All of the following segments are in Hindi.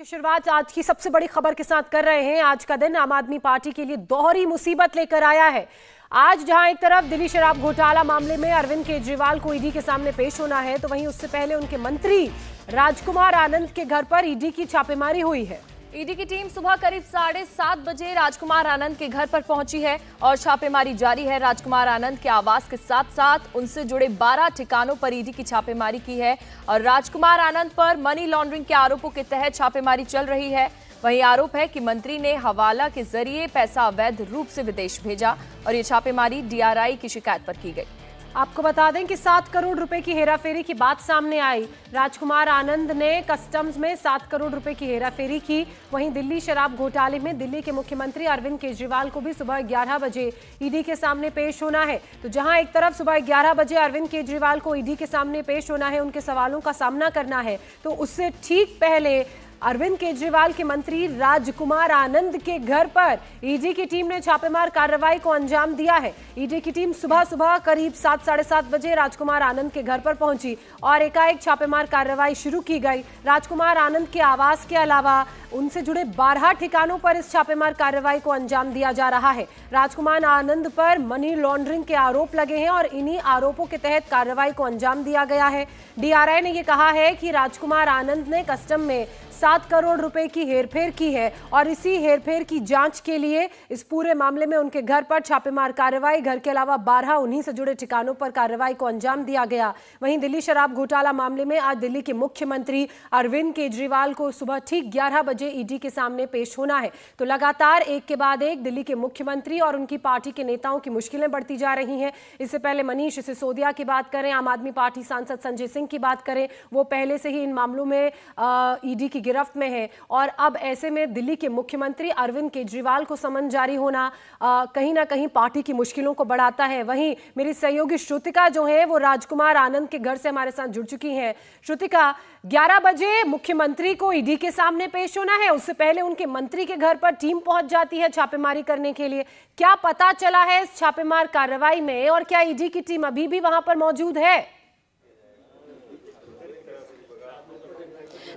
की शुरुआत आज की सबसे बड़ी खबर के साथ कर रहे हैं आज का दिन आम आदमी पार्टी के लिए दोहरी मुसीबत लेकर आया है आज जहां एक तरफ दिल्ली शराब घोटाला मामले में अरविंद केजरीवाल को ईडी के सामने पेश होना है तो वहीं उससे पहले उनके मंत्री राजकुमार आनंद के घर पर ईडी की छापेमारी हुई है ईडी की टीम सुबह करीब साढ़े सात बजे राजकुमार आनंद के घर पर पहुंची है और छापेमारी जारी है राजकुमार आनंद के आवास के साथ साथ उनसे जुड़े बारह ठिकानों पर ईडी की छापेमारी की है और राजकुमार आनंद पर मनी लॉन्ड्रिंग के आरोपों के तहत छापेमारी चल रही है वहीं आरोप है कि मंत्री ने हवाला के जरिए पैसा अवैध रूप से विदेश भेजा और ये छापेमारी डी की शिकायत पर की गई आपको बता दें कि सात करोड़ रुपए की हेराफेरी की बात सामने आई राजकुमार आनंद ने कस्टम्स में सात करोड़ रुपए की हेराफेरी की वहीं दिल्ली शराब घोटाले में दिल्ली के मुख्यमंत्री अरविंद केजरीवाल को भी सुबह 11 बजे ईडी के सामने पेश होना है तो जहां एक तरफ सुबह 11 बजे अरविंद केजरीवाल को ईडी के सामने पेश होना है उनके सवालों का सामना करना है तो उससे ठीक पहले अरविंद केजरीवाल के मंत्री राजकुमार आनंद के घर पर ईडी की टीम ने छापेमार कार्रवाई को अंजाम दिया है ईडी की टीम सुबह सुबह करीब सात साढ़े सात बजे राजकुमार आनंद के घर पर पहुंची और एकाएक छापेमार कार्रवाई शुरू की गई राजकुमार आनंद के आवास के अलावा उनसे जुड़े बारह ठिकानों पर इस छापेमार कार्रवाई को अंजाम दिया जा रहा है राजकुमार आनंद पर मनी लॉन्ड्रिंग के आरोप लगे हैं और इन्हीं आरोपों के तहत कार्रवाई को अंजाम दिया गया है डीआरआई ने यह कहा है कि राजकुमार आनंद ने कस्टम में सात करोड़ रुपए की हेरफेर की है और इसी हेरफेर की जांच के लिए इस पूरे मामले में उनके घर पर छापेमार कार्रवाई घर के अलावा बारह उन्हीं से जुड़े ठिकानों पर कार्रवाई को अंजाम दिया गया वहीं दिल्ली शराब घोटाला मामले में आज दिल्ली के मुख्यमंत्री अरविंद केजरीवाल को सुबह ठीक ग्यारह बजे बजे ईडी के सामने पेश होना है तो लगातार एक के बाद एक दिल्ली के मुख्यमंत्री और उनकी पार्टी के नेताओं की मुश्किलें बढ़ती जा रही हैं इससे पहले मनीष सिसोदिया की बात करें आम आदमी पार्टी सांसद संजय सिंह की बात करें वो पहले से ही इन मामलों में ईडी की गिरफ्त में है और अब ऐसे में दिल्ली के मुख्यमंत्री अरविंद केजरीवाल को समन जारी होना आ, कहीं ना कहीं पार्टी की मुश्किलों को बढ़ाता है वहीं मेरी सहयोगी श्रुतिका जो है वो राजकुमार आनंद के घर से हमारे साथ जुड़ चुकी हैं श्रुतिका 11 बजे मुख्यमंत्री को ईडी के सामने पेश होना करना है उससे पहले उनके मंत्री के घर पर टीम पहुंच जाती है छापेमारी करने के लिए क्या पता चला है इस छापेमार कार्रवाई में और क्या ईडी की टीम अभी भी वहां पर मौजूद है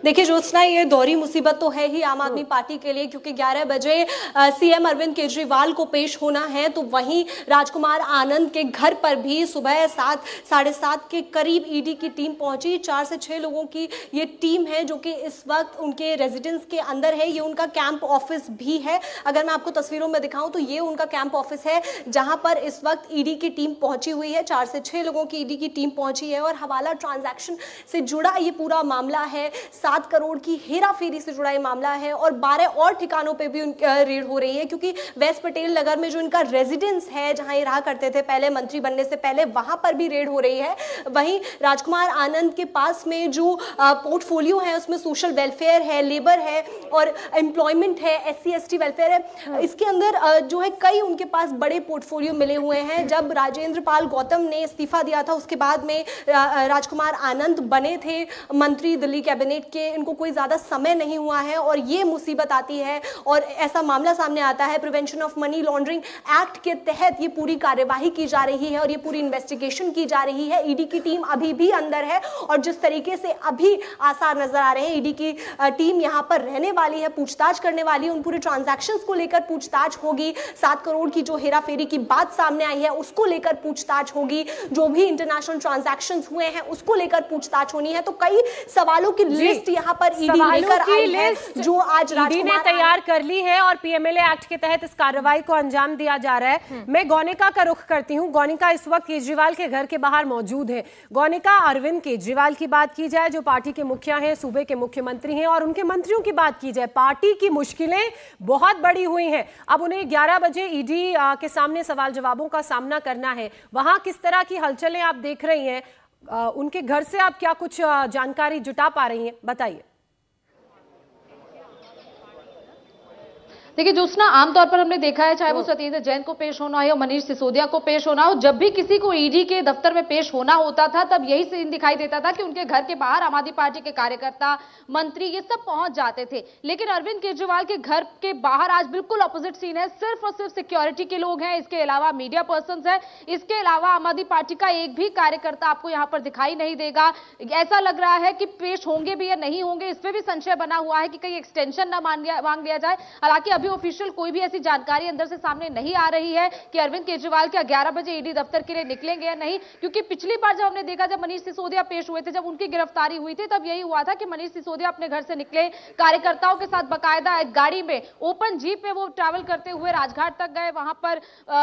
देखिए ज्योत्सना ये दौरी मुसीबत तो है ही आम आदमी हाँ। पार्टी के लिए क्योंकि 11 बजे सीएम अरविंद केजरीवाल को पेश होना है तो वहीं राजकुमार आनंद के घर पर भी सुबह सात साढ़े सात के करीब ईडी e की टीम पहुंची चार से छः लोगों की ये टीम है जो कि इस वक्त उनके रेजिडेंस के अंदर है ये उनका कैंप ऑफिस भी है अगर मैं आपको तस्वीरों में दिखाऊं तो ये उनका कैंप ऑफिस है जहां पर इस वक्त ईडी e की टीम पहुंची हुई है चार से छः लोगों की ईडी e की टीम पहुंची है और हवाला ट्रांजैक्शन से जुड़ा ये पूरा मामला है सात करोड़ की हेरा फेरी से जुड़ा यह मामला है और बारह और ठिकानों पर भी रेड हो रही है क्योंकि वेस्ट पटेल नगर में जो इनका रेजिडेंस है जहां ये रहा करते थे पहले मंत्री बनने से पहले वहां पर भी रेड हो रही है वहीं राजकुमार आनंद के पास में जो पोर्टफोलियो है उसमें सोशल वेलफेयर है लेबर है और एम्प्लॉयमेंट है एस सी वेलफेयर है हाँ। इसके अंदर जो है कई उनके पास बड़े पोर्टफोलियो मिले हुए हैं जब राजेंद्र पाल गौतम ने इस्तीफा दिया था उसके बाद में राजकुमार आनंद बने थे मंत्री दिल्ली कैबिनेट के लिए इनको कोई ज़्यादा समय नहीं हुआ है और ये मुसीबत आती है और ऐसा मामला सामने आता है prevention of money laundering act के तहत ये पूरी कार्यवाही की जा रही है और ये पूरी इन्वेस्टिगेशन की जा रही है ईडी e की टीम अभी भी अंदर है और जिस तरीके से अभी आसार नजर आ रहे हैं ईडी e की टीम यहाँ पर रहने वाली है पूछताछ करने वाली है उन पूरे ट्रांजेक्शन को लेकर पूछताछ होगी सात करोड़ की जो हेरा की बात सामने आई है उसको लेकर पूछताछ होगी जो भी इंटरनेशनल ट्रांजेक्शन हुए हैं उसको लेकर पूछताछ होनी है तो कई सवालों की लिस्ट यहाँ पर ईडी लेकर आई है जो आज ईडी ने तैयार कर ली है और पीएमएलए एक्ट के तहत इस कार्रवाई को अंजाम दिया जा रहा है हम्म। मैं गौनिका का रुख करती हूँ गौनिका इस वक्त केजरीवाल के घर के बाहर मौजूद है गौनिका अरविंद केजरीवाल की बात की जाए जो पार्टी के मुखिया है सूबे के मुख्यमंत्री है और उनके मंत्रियों की बात की जाए पार्टी की मुश्किलें बहुत बड़ी हुई है अब उन्हें ग्यारह बजे ईडी e के सामने सवाल जवाबों का सामना करना है वहां किस तरह की हलचलें आप देख रही हैं उनके घर से आप क्या कुछ जानकारी जुटा पा रही हैं बताइए देखिए ज्योत्ना आमतौर पर हमने देखा है चाहे वो हाँ। सत्येंद्र जैन को पेश होना हो या मनीष सिसोदिया को पेश होना हो जब भी किसी को ईडी e के दफ्तर में पेश होना होता था तब यही सीन दिखाई देता था कि उनके घर के बाहर आम आदमी पार्टी के कार्यकर्ता मंत्री ये सब पहुंच जाते थे लेकिन अरविंद केजरीवाल के घर के बाहर आज बिल्कुल अपोजिट सीन है सिर्फ और सिर्फ सिक्योरिटी के लोग हैं इसके अलावा मीडिया पर्सन है इसके अलावा आम आदमी पार्टी का एक भी कार्यकर्ता आपको यहाँ पर दिखाई नहीं देगा ऐसा लग रहा है कि पेश होंगे भी या नहीं होंगे इस पर भी संशय बना हुआ है कि कहीं एक्सटेंशन ना मांग लिया जाए हालांकि अभी ऑफिशियल कोई भी ऐसी जानकारी अंदर से सामने नहीं आ रही है कि अरविंद केजरीवाल क्या ग्यारह बजे ईडी e दफ्तर के लिए निकलेंगे या नहीं क्योंकि पिछली बार जब हमने देखा जब मनीष सिसोदिया पेश हुए थे जब उनकी गिरफ्तारी हुई थी तब यही हुआ था कि मनीष सिसोदिया अपने घर से निकले कार्यकर्ताओं के साथ बाकायदा एक गाड़ी में ओपन जीप में वो ट्रैवल करते हुए राजघाट तक गए वहां पर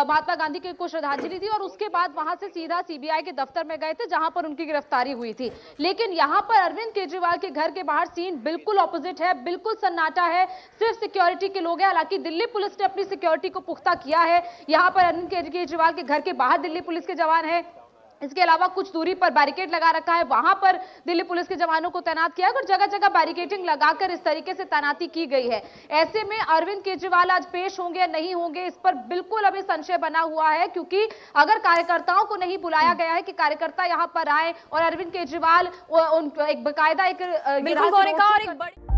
महात्मा गांधी की को श्रद्धांजलि दी और उसके बाद वहां से सीधा सीबीआई के दफ्तर में गए थे जहां पर उनकी गिरफ्तारी हुई थी लेकिन यहां पर अरविंद केजरीवाल के घर के बाहर सीन बिल्कुल ऑपोजिट है बिल्कुल सन्नाटा है सिर्फ सिक्योरिटी के लोग हैं हालांकि दिल्ली पुलिस ने अपनी सिक्योरिटी को पुख्ता किया है यहाँ पर अरविंद केजरीवाल के घर के बाहर दिल्ली पुलिस के जवान है इसके अलावा कुछ दूरी पर बैरिकेड लगा रखा है वहां पर दिल्ली पुलिस के जवानों को तैनात किया और जगह जगह बैरिकेडिंग लगाकर इस तरीके से तैनाती की गई है ऐसे में अरविंद केजरीवाल आज पेश होंगे या नहीं होंगे इस पर बिल्कुल अभी संशय बना हुआ है क्योंकि अगर कार्यकर्ताओं को नहीं बुलाया गया है कि कार्यकर्ता यहाँ पर आए और अरविंद केजरीवाल एक बाकायदा एक